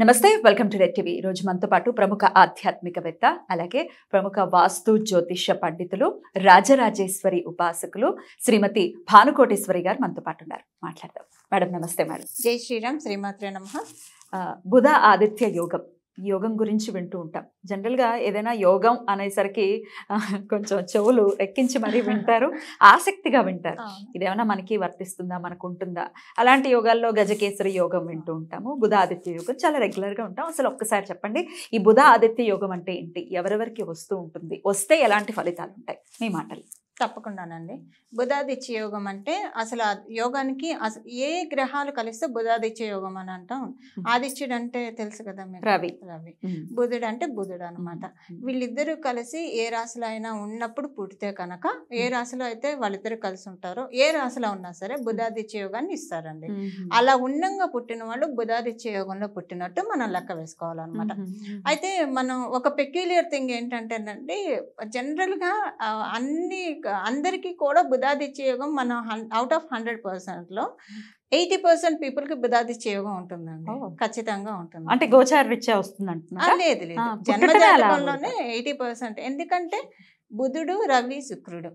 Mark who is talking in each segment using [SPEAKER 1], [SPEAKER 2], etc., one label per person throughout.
[SPEAKER 1] నమస్తే welcome to red TV రోజు మనతో పాటు ప్రముఖ ఆధ్యాత్మికవేత్త అలాగే ప్రముఖ వాస్తు జ్యోతిష పండితులు రాజరాజేశ్వరి ఉపాసకులు శ్రీమతి భానుకోటేశ్వరి గారు మనతో పాటు ఉన్నారు మాట్లాడదాం మేడం నమస్తే మేడం
[SPEAKER 2] జై శ్రీరామ్ శ్రీమాత్రే నమ
[SPEAKER 1] బుధ ఆదిత్య యోగం యోగం గురించి వింటూ ఉంటాం జనరల్గా ఏదైనా యోగం అనేసరికి కొంచెం చెవులు ఎక్కించి మరీ వింటారు ఆసక్తిగా వింటారు ఇదేమైనా మనకి వర్తిస్తుందా మనకు ఉంటుందా అలాంటి యోగాల్లో గజకేసరి యోగం వింటూ ఉంటాము బుధ ఆదిత్య యోగం చాలా రెగ్యులర్గా ఉంటాం అసలు ఒక్కసారి చెప్పండి ఈ బుధ ఆదిత్య యోగం అంటే ఏంటి ఎవరెవరికి వస్తూ ఉంటుంది వస్తే ఎలాంటి ఫలితాలు ఉంటాయి మీ మాటలు
[SPEAKER 2] తప్పకుండానండి బుధాదిత్య యోగం అంటే అసలు యోగానికి అసలు ఏ గ్రహాలు కలిస్తే బుధాదిత్య యోగం అని అంటాం ఆదిత్యుడు అంటే తెలుసు కదా మీరు రవి రవి బుధుడు అంటే బుధుడు అనమాట వీళ్ళిద్దరూ కలిసి ఏ రాశిలో అయినా ఉన్నప్పుడు పుడితే కనుక ఏ రాశిలో అయితే వాళ్ళిద్దరు కలిసి ఉంటారో ఏ రాశిలో ఉన్నా సరే బుధాదిత్య యోగాన్ని ఇస్తారండి అలా ఉండంగా పుట్టిన వాళ్ళు బుధాదిత్య యోగంలో పుట్టినట్టు మనం లెక్క వేసుకోవాలన్నమాట అయితే మనం ఒక పెక్యులియర్ థింగ్ ఏంటంటేనండి జనరల్గా అన్ని అందరికీ కూడా బుధాదిత్య యోగం మనం అవుట్ ఆఫ్ హండ్రెడ్ పర్సెంట్లో ఎయిటీ పర్సెంట్ పీపుల్ కి బుధాదిత్య యోగం ఉంటుందండి ఖచ్చితంగా ఉంటుంది
[SPEAKER 1] అంటే గోచార విచ్చ వస్తుంది లేదు లేదు జన్మ
[SPEAKER 2] ఎయిటీ పర్సెంట్ ఎందుకంటే బుధుడు రవి శుక్రుడు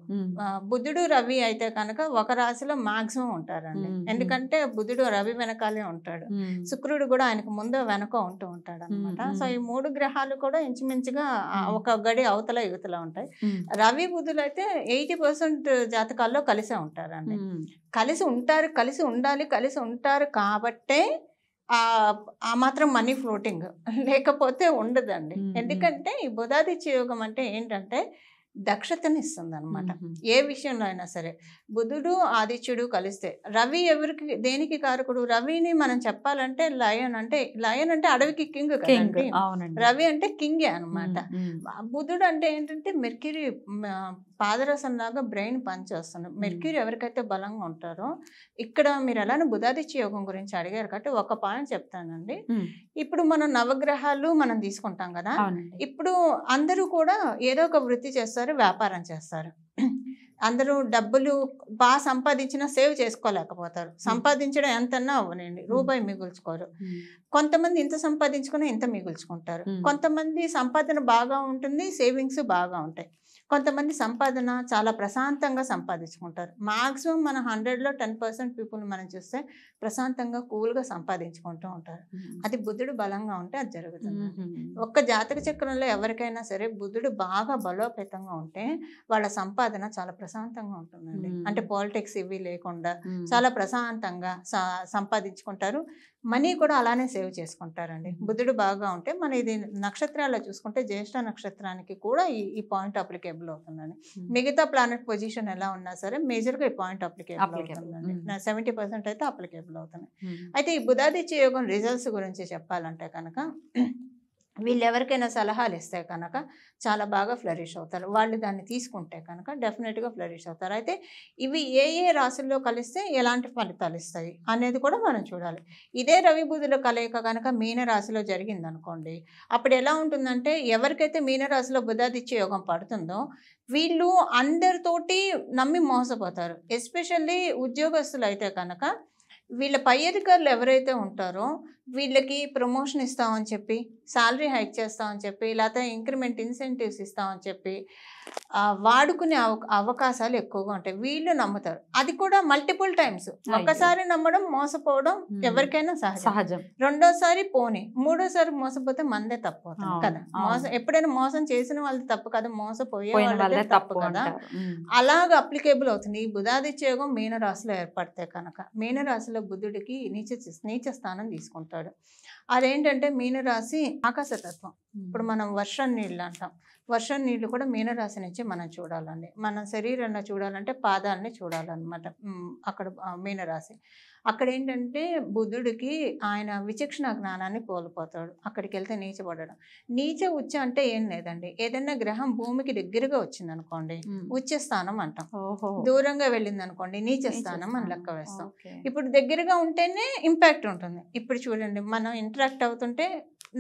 [SPEAKER 2] బుధుడు రవి అయితే కనుక ఒక రాశిలో మాక్సిమం ఉంటారండి ఎందుకంటే బుధుడు రవి వెనకాలే ఉంటాడు శుక్రుడు కూడా ఆయనకు ముందు వెనక ఉంటూ ఉంటాడు అనమాట సో ఈ మూడు గ్రహాలు కూడా ఇంచుమించుగా ఒక గడి అవతల యువతల ఉంటాయి రవి బుధులు అయితే ఎయిటీ పర్సెంట్ జాతకాల్లో కలిసే ఉంటారండి కలిసి ఉంటారు కలిసి ఉండాలి కలిసి ఉంటారు కాబట్టే ఆ మాత్రం మనీ ఫ్లోటింగ్ లేకపోతే ఉండదండి ఎందుకంటే ఈ బుధాదిత్య యోగం అంటే ఏంటంటే దక్షతనిస్తుంది అనమాట ఏ విషయంలో అయినా సరే బుధుడు ఆదిత్యుడు కలిస్తే రవి ఎవరికి దేనికి కారకుడు రవిని మనం చెప్పాలంటే లయన్ అంటే లయన్ అంటే అడవికి కింగ్ రవి అంటే కింగే అనమాట బుధుడు అంటే ఏంటంటే మెర్క్యూరీ పాదరసం లాగా బ్రెయిన్ పనిచేస్తుంది మెర్క్యూరీ ఎవరికైతే బలంగా ఉంటారో ఇక్కడ మీరు ఎలానే బుధాదిత్య యోగం గురించి అడిగారు కాబట్టి ఒక పాయింట్ చెప్తానండి ఇప్పుడు మనం నవగ్రహాలు మనం తీసుకుంటాం కదా ఇప్పుడు అందరూ కూడా ఏదో ఒక వృత్తి చేస్తారు చేస్తారు వ్యాపారం చేస్తారు అందరూ డబ్బులు బాగా సంపాదించినా సేవ్ చేసుకోలేకపోతారు సంపాదించడం ఎంతన్నా అవ్వనండి రూపాయి మిగుల్చుకోరు కొంతమంది ఇంత సంపాదించుకుని ఇంత మిగుల్చుకుంటారు కొంతమంది సంపాదన బాగా ఉంటుంది సేవింగ్స్ బాగా ఉంటాయి కొంతమంది సంపాదన చాలా ప్రశాంతంగా సంపాదించుకుంటారు మాక్సిమం మన హండ్రెడ్లో టెన్ పర్సెంట్ పీపుల్ మనం చూస్తే ప్రశాంతంగా కూల్గా సంపాదించుకుంటూ ఉంటారు అది బుద్ధుడు బలంగా ఉంటే అది జరుగుతుంది ఒక్క జాతక చక్రంలో ఎవరికైనా సరే బుద్ధుడు బాగా బలోపేతంగా ఉంటే వాళ్ళ సంపాదన చాలా ప్రశాంతంగా ఉంటుందండి అంటే పాలిటిక్స్ ఇవి లేకుండా చాలా ప్రశాంతంగా సంపాదించుకుంటారు మనీ కూడా అలానే సేవ్ చేసుకుంటారండి బుద్ధుడు బాగా ఉంటే మన ఇది నక్షత్రాల్లో చూసుకుంటే జ్యేష్ఠ నక్షత్రానికి కూడా ఈ ఈ పాయింట్ అప్లికేబుల్ అవుతుందండి మిగతా ప్లానెట్ పొజిషన్ ఎలా ఉన్నా సరే మేజర్గా ఈ పాయింట్ అప్లికేబుల్ అవుతుందండి సెవెంటీ పర్సెంట్ అయితే అప్లికేబుల్ అవుతున్నాయి అయితే ఈ బుధాదిత్య యోగం రిజల్ట్స్ గురించి చెప్పాలంటే కనుక వీళ్ళు ఎవరికైనా సలహాలు ఇస్తే కనుక చాలా బాగా ఫ్లరిష్ అవుతారు వాళ్ళు దాన్ని తీసుకుంటే కనుక డెఫినెట్గా ఫ్లరిష్ అవుతారు అయితే ఇవి ఏ ఏ రాశుల్లో కలిస్తే ఎలాంటి ఫలితాలు ఇస్తాయి అనేది కూడా మనం చూడాలి ఇదే రవి రవిబుధుల కలయిక కనుక మీనరాశిలో జరిగిందనుకోండి అప్పుడు ఎలా ఉంటుందంటే ఎవరికైతే మీనరాశిలో బుధాదిత్య యోగం పడుతుందో వీళ్ళు అందరితోటి నమ్మి మోసపోతారు ఎస్పెషల్లీ ఉద్యోగస్తులు అయితే కనుక వీళ్ళ పై అధికారులు ఎవరైతే ఉంటారో వీళ్ళకి ప్రమోషన్ ఇస్తామని చెప్పి శాలరీ హైక్ చేస్తామని చెప్పి లేకపోతే ఇంక్రిమెంట్ ఇన్సెంటివ్స్ ఇస్తామని చెప్పి వాడుకునే అవకాశాలు ఎక్కువగా ఉంటాయి వీళ్ళు నమ్ముతారు అది కూడా మల్టిపుల్ టైమ్స్ ఒక్కసారి నమ్మడం మోసపోవడం ఎవరికైనా సహజం రెండోసారి పోనీ మూడోసారి మోసపోతే మందే తప్పు కదా మోసం ఎప్పుడైనా మోసం చేసిన వాళ్ళు తప్పు కదా మోసపోయే వాళ్ళదే తప్పు కదా అలాగ అప్లికేబుల్ అవుతుంది ఈ బుధాదిత్యోగం మీనరాశిలో ఏర్పడితే కనుక మీనరాశిలో బుద్ధుడికి నీచ నీచ స్థానం తీసుకుంటారు చేస్తాడు అదేంటంటే మీనరాశి ఆకాశతత్వం ఇప్పుడు మనం వర్షం నీళ్ళు అంటాం వర్షం నీళ్ళు కూడా మీనరాశి నుంచి మనం చూడాలండి మన శరీరాన్ని చూడాలంటే పాదాలని చూడాలన్నమాట అక్కడ మీనరాశి అక్కడ ఏంటంటే బుద్ధుడికి ఆయన విచక్షణ జ్ఞానాన్ని కోల్పోతాడు అక్కడికి వెళ్తే నీచబడడం నీచ ఉచ్చ అంటే ఏం లేదండి ఏదైనా గ్రహం భూమికి దగ్గరగా వచ్చింది అనుకోండి ఉచ్చ స్థానం అంటాం దూరంగా వెళ్ళింది అనుకోండి నీచ స్థానం అని లెక్క వేస్తాం ఇప్పుడు దగ్గరగా ఉంటేనే ఇంపాక్ట్ ఉంటుంది ఇప్పుడు చూడండి మనం ఇంటరాక్ట్ అవుతుంటే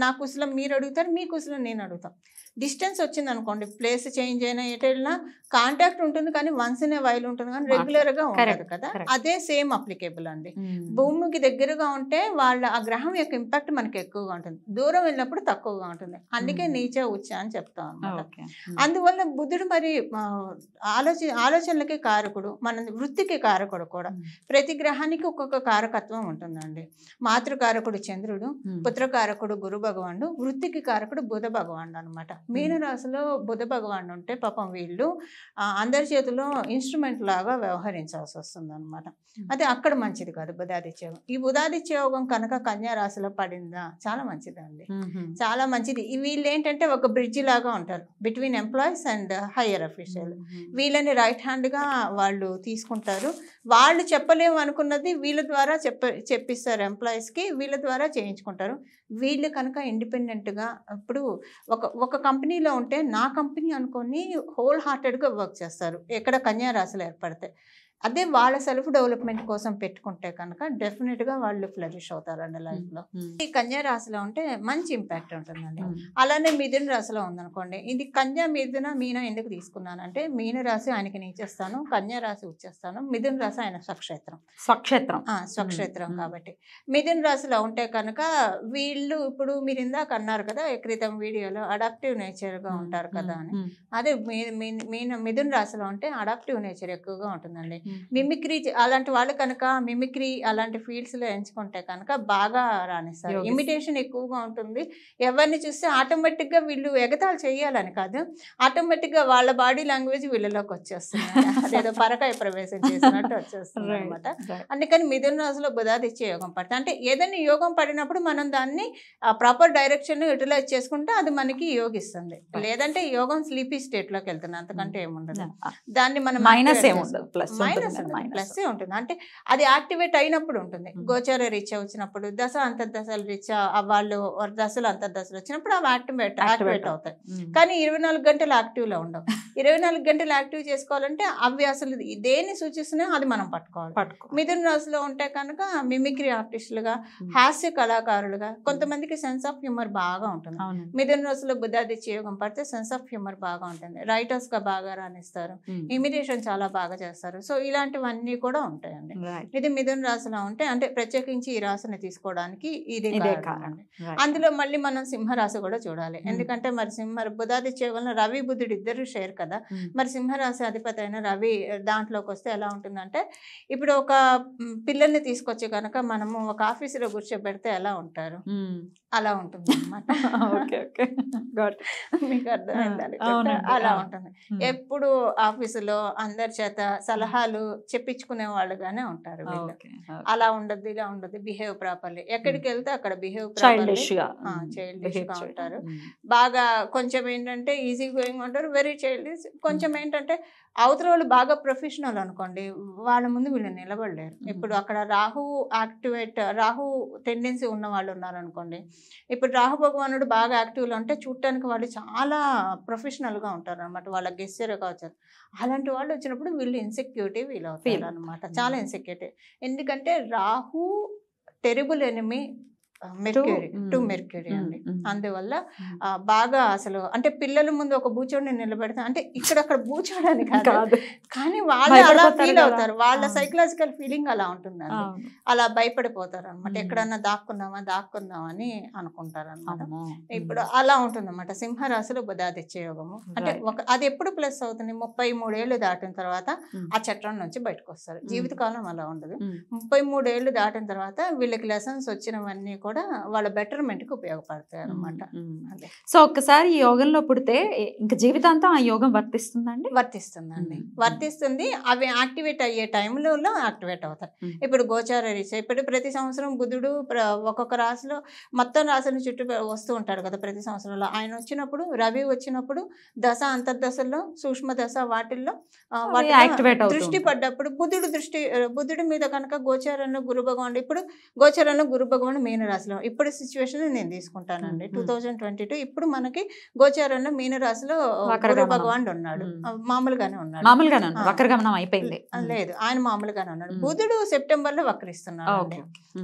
[SPEAKER 2] నా కుశలం మీరు అడుగుతారు మీ క్వశ్చన్ నేను అడుగుతాను డిస్టెన్స్ వచ్చింది అనుకోండి ప్లేస్ చేంజ్ అయినా ఎటైనా కాంటాక్ట్ ఉంటుంది కానీ వన్స్ ఇన్ ఏ వైల్ ఉంటుంది కానీ రెగ్యులర్ గా ఉంటారు కదా అదే సేమ్ అప్లికేబుల్ అండి hmm. భూమికి దగ్గరగా ఉంటే వాళ్ళ ఆ గ్రహం యొక్క ఇంపాక్ట్ మనకి ఎక్కువగా ఉంటుంది దూరం వెళ్ళినప్పుడు తక్కువగా ఉంటుంది అందుకే hmm. నీచే ఉచ్చ అని చెప్తాం అనమాట ah, hmm. అందువల్ల బుద్ధుడు మరి ఆలోచన ఆలోచనలకి కారకుడు మన వృత్తికి కారకుడు కూడా ప్రతి గ్రహానికి ఒక్కొక్క కారకత్వం ఉంటుందండి మాతృకారకుడు చంద్రుడు పుత్రకారకుడు గురు భగవానుడు వృత్తికి కారకుడు బుధ భగవానుడు అనమాట మీనరాశిలో బుధ భగవాన్ ఉంటే పాపం వీళ్ళు అందరి చేతిలో ఇన్స్ట్రుమెంట్ లాగా వ్యవహరించాల్సి వస్తుంది అనమాట అదే అక్కడ మంచిది కాదు బుధాదిత్య యోగం ఈ బుధాదిత్య యోగం కనుక కన్యా రాశిలో పడిందా చాలా మంచిదండి చాలా మంచిది వీళ్ళు ఏంటంటే ఒక బ్రిడ్జ్ లాగా ఉంటారు between employees and higher official వీళ్ళని రైట్ హ్యాండ్గా వాళ్ళు తీసుకుంటారు వాళ్ళు చెప్పలేము అనుకున్నది వీళ్ళ ద్వారా చెప్ప చెప్పిస్తారు ఎంప్లాయీస్కి వీళ్ళ ద్వారా చేయించుకుంటారు వీళ్ళు కనుక ఇండిపెండెంట్గా ఇప్పుడు ఒక ఒక కంపెనీలో ఉంటే నా కంపెనీ అనుకొని హోల్ హార్టెడ్గా వర్క్ చేస్తారు ఎక్కడ కన్యా రాశులు ఏర్పడితే అదే వాళ్ళ సెల్ఫ్ డెవలప్మెంట్ కోసం పెట్టుకుంటే కనుక డెఫినెట్గా వాళ్ళు ఫ్లరిష్ అవుతారండి లైఫ్లో ఈ కన్యా రాశిలో ఉంటే మంచి ఇంపాక్ట్ ఉంటుందండి అలానే మిథున రాశిలో ఉందనుకోండి ఇది కన్యా మిథున మీన ఎందుకు తీసుకున్నానంటే మీన రాశి ఆయనకి నేర్చేస్తాను కన్యా రాశి వచ్చేస్తాను మిథున రాశి ఆయన స్వక్షేత్రం
[SPEAKER 1] స్వక్షేత్రం స్వక్షేత్రం
[SPEAKER 2] కాబట్టి మిథున రాశిలో ఉంటే కనుక వీళ్ళు ఇప్పుడు మీరు ఇందాక అన్నారు కదా క్రితం వీడియోలో అడాప్టివ్ నేచర్గా ఉంటారు కదా అని అదే మీన మిథున రాశిలో ఉంటే అడాప్టివ్ నేచర్ ఎక్కువగా ఉంటుందండి మిమిక్రీ అలాంటి వాళ్ళు కనుక మిమిక్రీ అలాంటి ఫీల్డ్స్ లో ఎంచుకుంటే కనుక బాగా రాణిస్తారు ఇమిటేషన్ ఎక్కువగా ఉంటుంది ఎవరిని చూస్తే ఆటోమేటిక్ గా వీళ్ళు ఎగతాలు చేయాలని కాదు ఆటోమేటిక్ గా వాళ్ళ బాడీ లాంగ్వేజ్ వీళ్ళలోకి వచ్చేస్తుంది అదేదో పరకాయ ప్రవేశం చేసినట్టు వచ్చేస్తుంది అనమాట అందుకని మిథున రాశిలో బుధాదిత్య యోగం పడుతుంది అంటే ఏదైనా యోగం పడినప్పుడు మనం దాన్ని ప్రాపర్ డైరెక్షన్ యూటిలైజ్ చేసుకుంటే అది మనకి యోగిస్తుంది లేదంటే యోగం స్లీపీ స్టేట్ లోకి వెళ్తుంది అంతకంటే ఏముండదు దాన్ని మనం మైనస్ ఏముండదు ప్లస్ ప్లస్ ఉంటుంది అంటే అది యాక్టివేట్ అయినప్పుడు ఉంటుంది గోచర రిచ్ వచ్చినప్పుడు దశ అంతర్దశలు రీత్యా వాళ్ళు దశలు అంతర్దశలు వచ్చినప్పుడు అవి యాక్టివేట్ యాక్టివేట్ అవుతాయి కానీ ఇరవై నాలుగు గంటలు యాక్టివ్లో ఉండవు ఇరవై నాలుగు గంటలు యాక్టివ్ చేసుకోవాలంటే అవి అసలు దేన్ని సూచిస్తున్నా అది మనం పట్టుకోవాలి మిథున రాశిలో ఉంటే కనుక మిమిక్రీ ఆర్టిస్టులుగా హాస్య కళాకారులుగా కొంతమందికి సెన్స్ ఆఫ్ హ్యూమర్ బాగా ఉంటుంది మిథున రాశిలో బుధాదిత్య యోగం పడితే సెన్స్ ఆఫ్ హ్యూమర్ బాగా ఉంటుంది రైటర్స్గా బాగా రాణిస్తారు ఇమిటేషన్ చాలా బాగా చేస్తారు సో ఇలాంటివన్నీ కూడా ఉంటాయండి ఇది మిథున రాశిలో ఉంటే అంటే ప్రత్యేకించి ఈ రాశిని తీసుకోవడానికి ఇది అందులో మళ్ళీ మనం సింహరాశి కూడా చూడాలి hmm. ఎందుకంటే మరి సింహ బుధాది చేవలను రవి బుద్ధుడు ఇద్దరు షేర్ కదా hmm. మరి సింహరాశి అధిపతి అయిన రవి దాంట్లోకి వస్తే ఎలా ఉంటుందంటే ఇప్పుడు ఒక పిల్లల్ని తీసుకొచ్చి కనుక మనము ఒక ఆఫీసులో కూర్చోబెడితే ఎలా ఉంటారు hmm. అలా ఉంటుంది అనమాట మీకు అర్థమైందండి ah, అలా ah. ఉంటుంది ఎప్పుడు ఆఫీసులో అందరి చేత సలహాలు వాళ్ళు చెప్పించుకునే వాళ్ళుగానే ఉంటారు అలా ఉండదు ఇలా ఉండదు బిహేవ్ ప్రాపర్లీ ఎక్కడికి వెళ్తే అక్కడ బిహేవ్
[SPEAKER 1] చైల్డిష్ గా ఉంటారు
[SPEAKER 2] బాగా కొంచెం ఏంటంటే ఈజీ గోయింగ్ ఉంటారు వెరీ చైల్డిష్ కొంచెం ఏంటంటే అవతల వాళ్ళు బాగా ప్రొఫెషనల్ అనుకోండి వాళ్ళ ముందు వీళ్ళు నిలబడలేరు ఇప్పుడు అక్కడ రాహు యాక్టివేట్ రాహు టెండెన్సీ ఉన్న వాళ్ళు ఉన్నారనుకోండి ఇప్పుడు రాహు భగవానుడు బాగా యాక్టివ్లో ఉంటే చూడటానికి వాళ్ళు చాలా ప్రొఫెషనల్గా ఉంటారు అనమాట వాళ్ళ గెస్చర్గా వచ్చారు అలాంటి వాళ్ళు వచ్చినప్పుడు వీళ్ళు ఇన్సెక్యూరిటీ వీళ్ళు అవుతారు అనమాట చాలా ఇన్సెక్యూరిటీ ఎందుకంటే Rahu terrible enemy mercury to mercury అండి అందువల్ల బాగా అసలు అంటే పిల్లల ముందు ఒక బూచోడిని నిలబెడతా అంటే ఇక్కడ అక్కడ బూచోడని కాదు కానీ వాళ్ళు అలా ఫీల్ అవుతారు వాళ్ళ సైకలాజికల్ ఫీలింగ్ అలా ఉంటుందండి అలా భయపడిపోతారు అనమాట ఎక్కడన్నా దాక్కుందామా దాక్కుందామని అనుకుంటారు అనమాట ఇప్పుడు అలా ఉంటుందన్నమాట సింహరాశులు బుధాదిత్య యోగము అంటే ఒక అది ఎప్పుడు ప్లస్ అవుతుంది ముప్పై మూడేళ్ళు దాటిన తర్వాత ఆ చట్టం నుంచి బయటకు వస్తారు జీవితకాలం అలా ఉండదు ముప్పై మూడేళ్ళు దాటిన తర్వాత వీళ్ళకి లెసన్స్ వచ్చినవన్నీ కూడా వాళ్ళ బెటర్మెంట్కి ఉపయోగపడతాయి అనమాట
[SPEAKER 1] సో ఒక్కసారి ఈ యోగంలో పుడితే ఇంకా జీవితాంతం ఆ యోగం వర్తిస్తుందండి వర్తిస్తుందండి
[SPEAKER 2] వర్తిస్తుంది అవి యాక్టివేట్ అయ్యే టైంలో యాక్టివేట్ అవుతాయి ఇప్పుడు గోచార రీచ్ ఇప్పుడు ప్రతి సంవత్సరం బుధుడు ఒక్కొక్క రాశిలో మొత్తం రాశిని చుట్టూ వస్తూ ఉంటాడు కదా ప్రతి సంవత్సరంలో ఆయన వచ్చినప్పుడు రవి వచ్చినప్పుడు దశ అంతర్దశల్లో సూక్ష్మ దశ వాటిల్లో దృష్టి పడ్డప్పుడు బుద్ధుడు దృష్టి బుద్ధుడి మీద కనుక గోచారంలో గురు భగవాన్ ఇప్పుడు గోచారంలో గురు భగవానుడు మీన మీనరాశిలో ఇప్పుడు సిచ్యువేషన్ నేను తీసుకుంటానండి టూ థౌజండ్ ట్వంటీ టూ ఇప్పుడు మనకి గోచారంలో మీనరాశిలో భగవాన్ ఉన్నాడు మామూలుగానే ఉన్నాడు మామూలుగానే
[SPEAKER 1] వక్రగమనం అయిపోయింది
[SPEAKER 2] లేదు ఆయన మామూలుగానే ఉన్నాడు బుధుడు సెప్టెంబర్ లో వక్రిస్తున్నాడు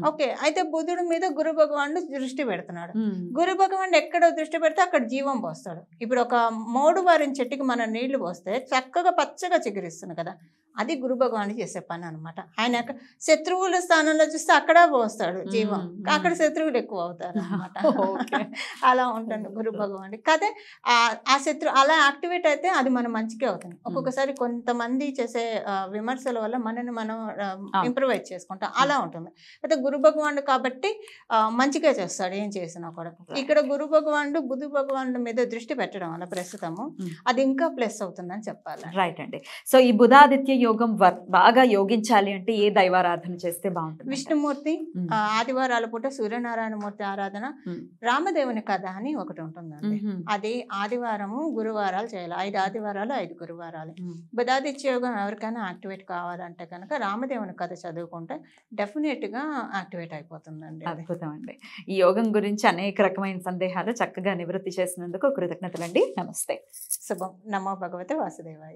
[SPEAKER 2] ఓకే అయితే బుధుడు మీద గురు భగవానుడు దృష్టి పెడుతున్నాడు గురు భగవానుడు ఎక్కడ దృష్టి పెడితే అక్కడ జీవం పోస్తాడు ఇప్పుడు ఒక మోడు వారిన చెట్టుకి మనం నీళ్లు పోస్తే చక్కగా పచ్చగా చిగురిస్తుంది కదా అది గురు భగవాన్ చేసే పని అనమాట ఆయన శత్రువుల స్థానంలో చూస్తే అక్కడ పోస్తాడు జీవం అక్కడ శత్రువులు ఎక్కువ అవుతారు అనమాట అలా ఉంటుంది గురు భగవాన్ కదే ఆ శత్రు అలా యాక్టివేట్ అయితే అది మన మంచికే అవుతుంది ఒక్కొక్కసారి కొంతమంది చేసే విమర్శల వల్ల మనని మనం ఇంప్రూవైజ్ చేసుకుంటాం అలా ఉంటుంది అయితే గురు భగవానుడు కాబట్టి మంచిగా చేస్తాడు ఏం చేసినా కూడా ఇక్కడ గురు భగవానుడు బుధు భగవానుడు మీద దృష్టి పెట్టడం వల్ల ప్రస్తుతము అది ఇంకా ప్లస్ అవుతుందని చెప్పాలి
[SPEAKER 1] రైట్ అండి సో ఈ బుధాదిత్య యోగం బాగా యోగించాలి అంటే ఏ దైవారాధన చేస్తే బాగుంటుంది
[SPEAKER 2] విష్ణుమూర్తి ఆదివారాల పూట సూర్య సూర్యనారాయణమూర్తి ఆరాధన రామదేవుని కథ అని ఒకటి ఉంటుందండి అది ఆదివారము గురువారాలు చేయాలి ఐదు ఆదివారాలు ఐదు గురువారాలు బుధాదిత్యోగం యోగం ఎవరికైనా యాక్టివేట్ కావాలంటే కనుక
[SPEAKER 1] రామదేవుని కథ చదువుకుంటే డెఫినెట్ గా యాక్టివేట్ అయిపోతుందండి అద్భుతం అండి ఈ యోగం గురించి అనేక రకమైన సందేహాలు చక్కగా నివృత్తి చేసినందుకు కృతజ్ఞతలండి నమస్తే శుభం నమో భగవతి వాసుదేవాయ